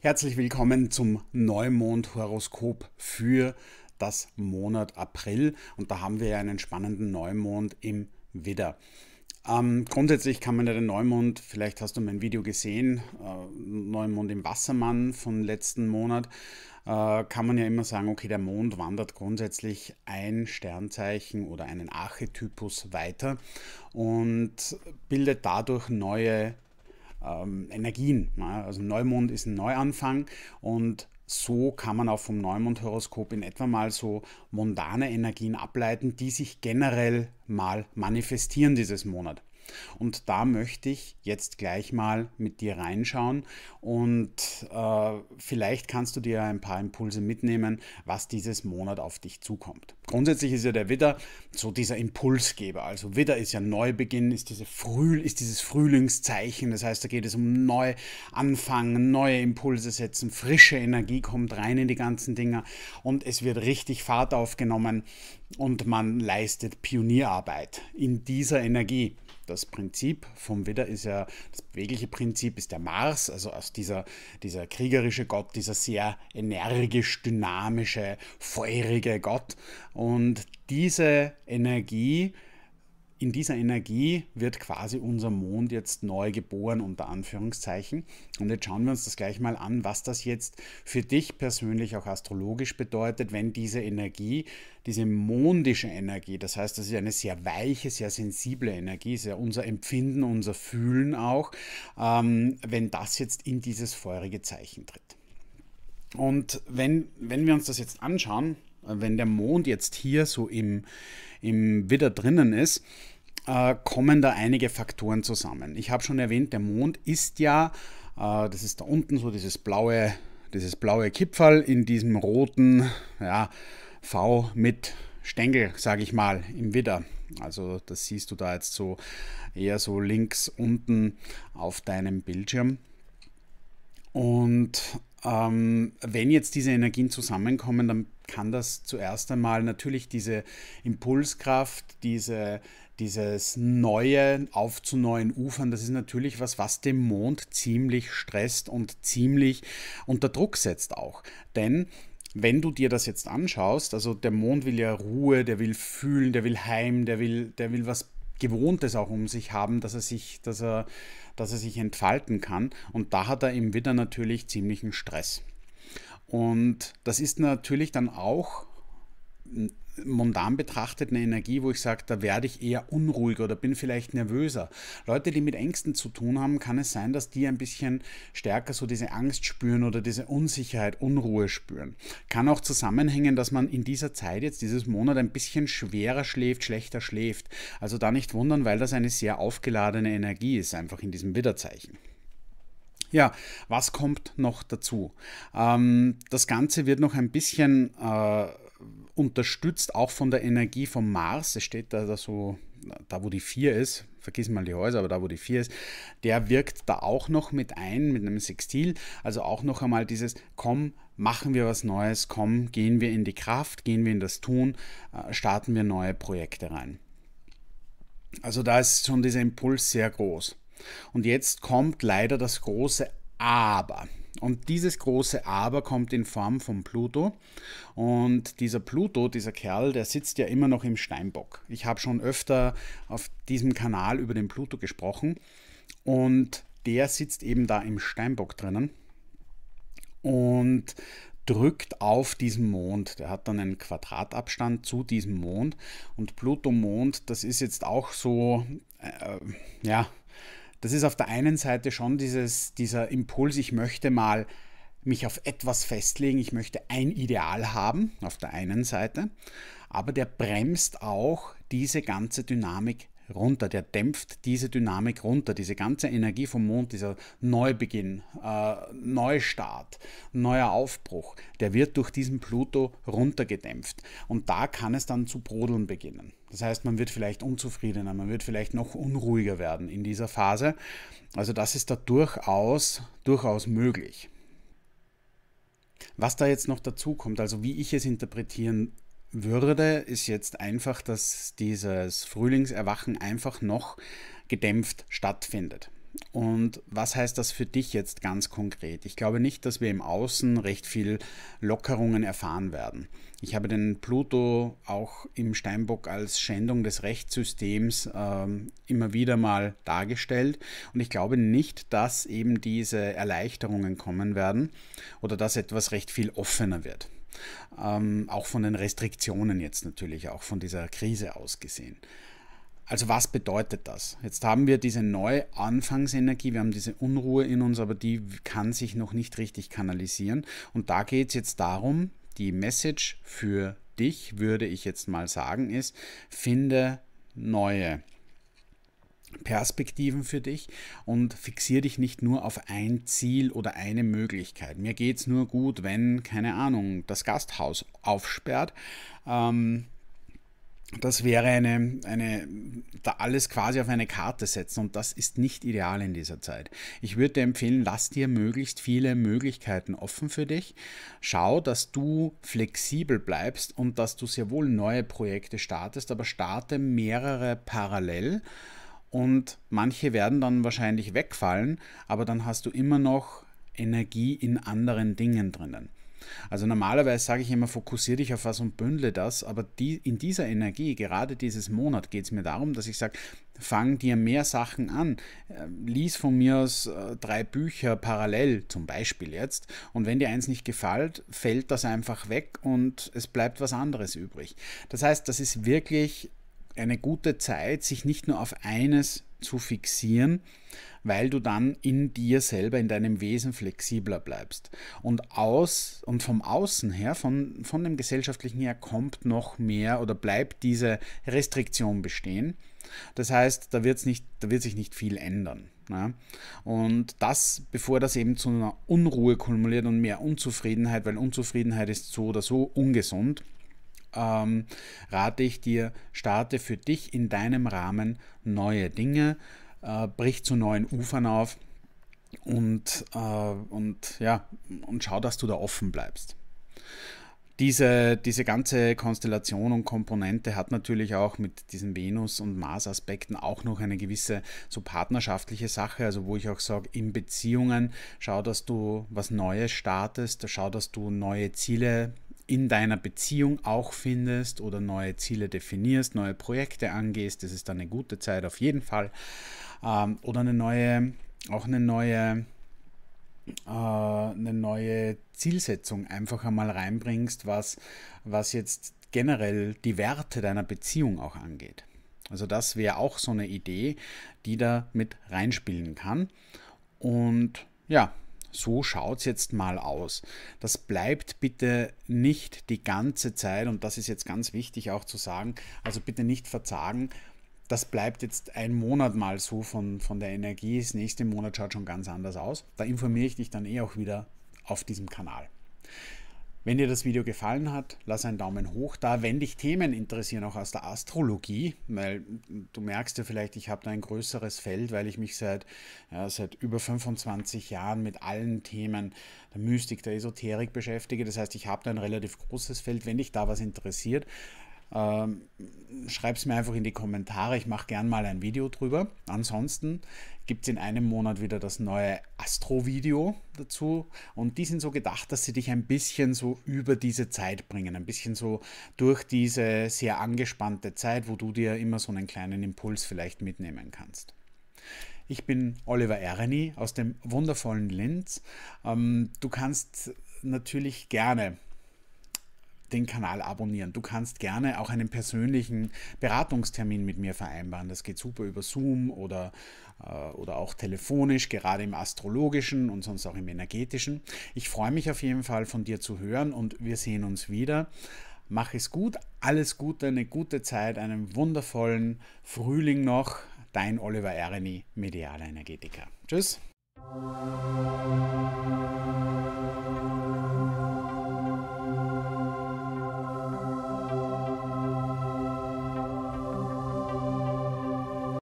Herzlich willkommen zum Neumond-Horoskop für das Monat April. Und da haben wir ja einen spannenden Neumond im Widder. Ähm, grundsätzlich kann man ja den Neumond, vielleicht hast du mein Video gesehen, äh, Neumond im Wassermann vom letzten Monat, äh, kann man ja immer sagen, okay, der Mond wandert grundsätzlich ein Sternzeichen oder einen Archetypus weiter und bildet dadurch neue ähm, Energien. Ne? Also Neumond ist ein Neuanfang und so kann man auch vom Neumond-Horoskop in etwa mal so mondane Energien ableiten, die sich generell mal manifestieren dieses Monat. Und da möchte ich jetzt gleich mal mit dir reinschauen und äh, vielleicht kannst du dir ein paar Impulse mitnehmen, was dieses Monat auf dich zukommt. Grundsätzlich ist ja der Widder so dieser Impulsgeber. Also Widder ist ja Neubeginn, ist, diese Früh, ist dieses Frühlingszeichen. Das heißt, da geht es um Neuanfangen, neue Impulse setzen, frische Energie kommt rein in die ganzen Dinge und es wird richtig Fahrt aufgenommen und man leistet Pionierarbeit in dieser Energie. Das Prinzip vom Widder ist ja, das bewegliche Prinzip ist der Mars, also aus dieser, dieser kriegerische Gott, dieser sehr energisch, dynamische, feurige Gott. Und diese Energie in dieser Energie wird quasi unser Mond jetzt neu geboren, unter Anführungszeichen. Und jetzt schauen wir uns das gleich mal an, was das jetzt für dich persönlich auch astrologisch bedeutet, wenn diese Energie, diese mondische Energie, das heißt, das ist eine sehr weiche, sehr sensible Energie, ist unser Empfinden, unser Fühlen auch, ähm, wenn das jetzt in dieses feurige Zeichen tritt. Und wenn, wenn wir uns das jetzt anschauen, wenn der Mond jetzt hier so im, im Widder drinnen ist, äh, kommen da einige Faktoren zusammen. Ich habe schon erwähnt, der Mond ist ja, äh, das ist da unten so dieses blaue, dieses blaue Kipferl in diesem roten ja, V mit Stängel, sage ich mal, im Widder. Also das siehst du da jetzt so eher so links unten auf deinem Bildschirm. Und ähm, wenn jetzt diese Energien zusammenkommen, dann kann das zuerst einmal natürlich diese Impulskraft, diese, dieses neue auf zu neuen Ufern, das ist natürlich was, was den Mond ziemlich stresst und ziemlich unter Druck setzt auch. Denn wenn du dir das jetzt anschaust, also der Mond will ja Ruhe, der will fühlen, der will heim, der will, der will was Gewohntes auch um sich haben, dass er sich, dass er, dass er sich entfalten kann. Und da hat er im Winter natürlich ziemlichen Stress. Und das ist natürlich dann auch momentan betrachtet eine Energie, wo ich sage, da werde ich eher unruhig oder bin vielleicht nervöser. Leute, die mit Ängsten zu tun haben, kann es sein, dass die ein bisschen stärker so diese Angst spüren oder diese Unsicherheit, Unruhe spüren. Kann auch zusammenhängen, dass man in dieser Zeit jetzt, dieses Monat, ein bisschen schwerer schläft, schlechter schläft. Also da nicht wundern, weil das eine sehr aufgeladene Energie ist, einfach in diesem Widderzeichen. Ja, was kommt noch dazu? Ähm, das Ganze wird noch ein bisschen äh, unterstützt auch von der Energie vom Mars. Es steht da, so, da wo die 4 ist, vergiss mal die Häuser, aber da wo die 4 ist, der wirkt da auch noch mit ein, mit einem Sextil. Also auch noch einmal dieses, komm, machen wir was Neues, komm, gehen wir in die Kraft, gehen wir in das Tun, äh, starten wir neue Projekte rein. Also da ist schon dieser Impuls sehr groß. Und jetzt kommt leider das große Aber. Und dieses große Aber kommt in Form von Pluto. Und dieser Pluto, dieser Kerl, der sitzt ja immer noch im Steinbock. Ich habe schon öfter auf diesem Kanal über den Pluto gesprochen. Und der sitzt eben da im Steinbock drinnen. Und drückt auf diesen Mond. Der hat dann einen Quadratabstand zu diesem Mond. Und Pluto-Mond, das ist jetzt auch so, äh, ja, das ist auf der einen Seite schon dieses, dieser Impuls, ich möchte mal mich auf etwas festlegen, ich möchte ein Ideal haben, auf der einen Seite, aber der bremst auch diese ganze Dynamik runter, der dämpft diese Dynamik runter, diese ganze Energie vom Mond, dieser Neubeginn, äh, Neustart, neuer Aufbruch, der wird durch diesen Pluto runtergedämpft. Und da kann es dann zu brodeln beginnen. Das heißt, man wird vielleicht unzufriedener, man wird vielleicht noch unruhiger werden in dieser Phase. Also das ist da durchaus, durchaus möglich. Was da jetzt noch dazu kommt, also wie ich es interpretieren würde, ist jetzt einfach, dass dieses Frühlingserwachen einfach noch gedämpft stattfindet. Und was heißt das für dich jetzt ganz konkret? Ich glaube nicht, dass wir im Außen recht viel Lockerungen erfahren werden. Ich habe den Pluto auch im Steinbock als Schändung des Rechtssystems ähm, immer wieder mal dargestellt. Und ich glaube nicht, dass eben diese Erleichterungen kommen werden oder dass etwas recht viel offener wird. Ähm, auch von den Restriktionen jetzt natürlich, auch von dieser Krise aus gesehen. Also was bedeutet das? Jetzt haben wir diese neue Anfangsenergie, wir haben diese Unruhe in uns, aber die kann sich noch nicht richtig kanalisieren. Und da geht es jetzt darum, die Message für dich, würde ich jetzt mal sagen, ist, finde neue. Perspektiven für dich und fixiere dich nicht nur auf ein Ziel oder eine Möglichkeit. Mir geht es nur gut, wenn, keine Ahnung, das Gasthaus aufsperrt. Ähm, das wäre eine, eine, da alles quasi auf eine Karte setzen und das ist nicht ideal in dieser Zeit. Ich würde dir empfehlen, lass dir möglichst viele Möglichkeiten offen für dich. Schau, dass du flexibel bleibst und dass du sehr wohl neue Projekte startest, aber starte mehrere parallel und manche werden dann wahrscheinlich wegfallen, aber dann hast du immer noch Energie in anderen Dingen drinnen. Also normalerweise sage ich immer, fokussiere dich auf was und bündle das, aber die, in dieser Energie, gerade dieses Monat, geht es mir darum, dass ich sage, fang dir mehr Sachen an. Ähm, lies von mir aus äh, drei Bücher parallel zum Beispiel jetzt. Und wenn dir eins nicht gefällt, fällt das einfach weg und es bleibt was anderes übrig. Das heißt, das ist wirklich eine gute Zeit, sich nicht nur auf eines zu fixieren, weil du dann in dir selber, in deinem Wesen flexibler bleibst. Und aus und vom Außen her, von, von dem gesellschaftlichen her, kommt noch mehr oder bleibt diese Restriktion bestehen. Das heißt, da, wird's nicht, da wird sich nicht viel ändern. Ne? Und das, bevor das eben zu einer Unruhe kumuliert und mehr Unzufriedenheit, weil Unzufriedenheit ist so oder so ungesund, ähm, rate ich dir, starte für dich in deinem Rahmen neue Dinge, äh, brich zu neuen Ufern auf und, äh, und, ja, und schau, dass du da offen bleibst. Diese, diese ganze Konstellation und Komponente hat natürlich auch mit diesen Venus- und Mars-Aspekten auch noch eine gewisse so partnerschaftliche Sache, also wo ich auch sage, in Beziehungen schau, dass du was Neues startest, schau, dass du neue Ziele in deiner Beziehung auch findest oder neue Ziele definierst, neue Projekte angehst. Das ist dann eine gute Zeit auf jeden Fall. Ähm, oder eine neue, auch eine neue, äh, eine neue Zielsetzung einfach einmal reinbringst, was, was jetzt generell die Werte deiner Beziehung auch angeht. Also das wäre auch so eine Idee, die da mit reinspielen kann. Und ja, so schaut es jetzt mal aus. Das bleibt bitte nicht die ganze Zeit, und das ist jetzt ganz wichtig auch zu sagen, also bitte nicht verzagen. Das bleibt jetzt ein Monat mal so von, von der Energie. Das nächste Monat schaut schon ganz anders aus. Da informiere ich dich dann eh auch wieder auf diesem Kanal. Wenn dir das Video gefallen hat, lass einen Daumen hoch da. Wenn dich Themen interessieren, auch aus der Astrologie, weil du merkst ja vielleicht, ich habe da ein größeres Feld, weil ich mich seit, ja, seit über 25 Jahren mit allen Themen der Mystik, der Esoterik beschäftige. Das heißt, ich habe da ein relativ großes Feld. Wenn dich da was interessiert, ähm, Schreib es mir einfach in die Kommentare. Ich mache gern mal ein Video drüber. Ansonsten gibt es in einem Monat wieder das neue Astro-Video dazu. Und die sind so gedacht, dass sie dich ein bisschen so über diese Zeit bringen. Ein bisschen so durch diese sehr angespannte Zeit, wo du dir immer so einen kleinen Impuls vielleicht mitnehmen kannst. Ich bin Oliver Ereni aus dem wundervollen Linz. Ähm, du kannst natürlich gerne den Kanal abonnieren. Du kannst gerne auch einen persönlichen Beratungstermin mit mir vereinbaren. Das geht super über Zoom oder, äh, oder auch telefonisch, gerade im astrologischen und sonst auch im energetischen. Ich freue mich auf jeden Fall von dir zu hören und wir sehen uns wieder. Mach es gut, alles Gute, eine gute Zeit, einen wundervollen Frühling noch. Dein Oliver Ereni, medialer Energetiker. Tschüss.